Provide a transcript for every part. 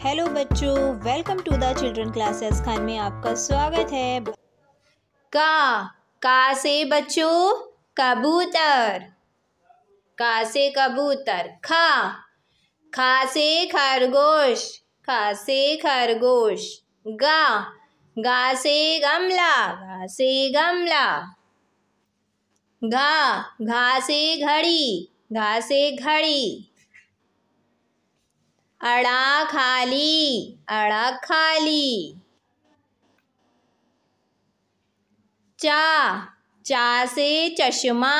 hello बच्चों welcome to the children classes Khan में आपका स्वागत है का का से बच्चों कबूतर का से कबूतर खा खा से खरगोश खा से खरगोश गा गा से गमला गा से गमला घा घा से घड़ी घा से घड़ी अड़ा खाली अड़ा खाली चा चा से चश्मा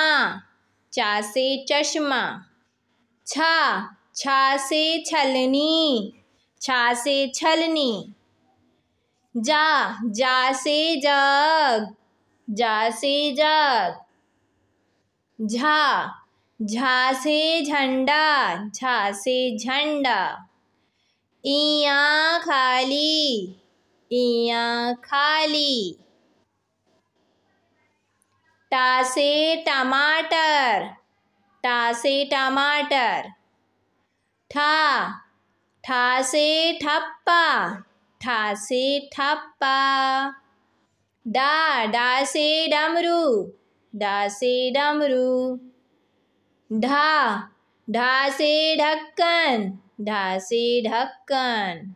चा से चश्मा छा छा से छलनी छा से छलनी जा जा से जग जा से जग झा झासे झंडा झासे झंडा इया खाली इया खाली टासे टमाटर टासे टमाटर ठा ठा से ठप्पा ठा से ठप्पा डा डा से डमरू डा से डमरू ढा ढा से ढक्कन ढा से ढक्कन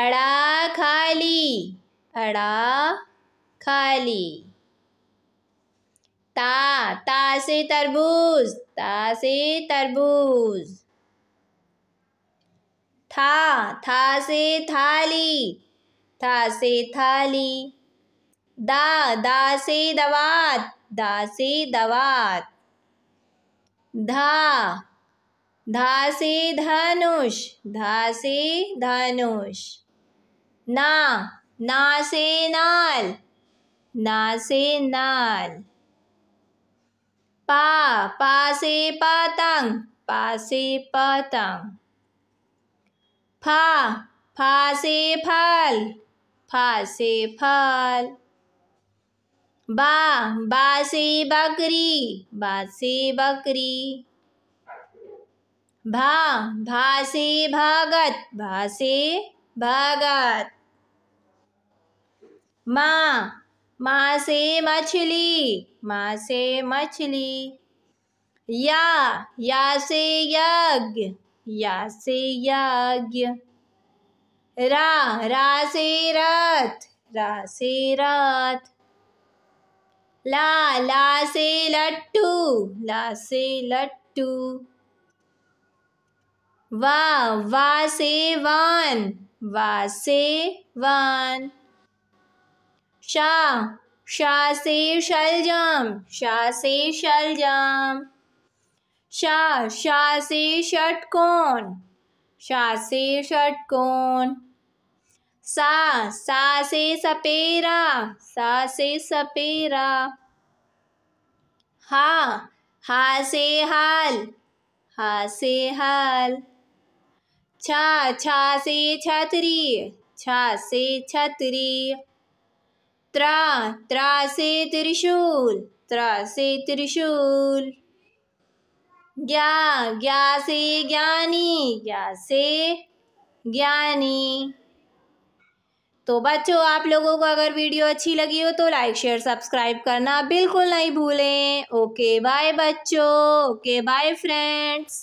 अड़ा खाली अड़ा खाली ता ता से तरबूज ता से तरबूज था था से थाली था से थाली दा दा से दवात दा से दवात धा धा से धनुष धा से धनुष ना ना से नाल ना से नाल पा पा से पतंग पा से पतंग फा फा से फल फा से फल बा बासी बकरी बासी बकरी भा भासी भगत भा भगत माँ से मछली मासे से मछली या या से यज्ञ या से यज्ञ रा रा से रथ रा से ला ला से लट्टू ला से लट्टू वा वा से वान वा से वान शा शा से शलजाम शा से शलजाम शा शा से षटकोण शा से षटकोण सा सा से सपेरा सा से सपेरा हा हा से हाल हा से हाल छा छा से छतरी छा से छतरी त्रा त्रा से त्रिशूल त्रा से त्रिशूल ज्ञा ज्ञा से ज्ञानी ज्ञा से ज्ञानी तो बच्चों आप लोगों को अगर वीडियो अच्छी लगी हो तो लाइक शेयर सब्सक्राइब करना बिल्कुल नहीं भूलें ओके बाय बच्चों ओके बाय फ्रेंड्स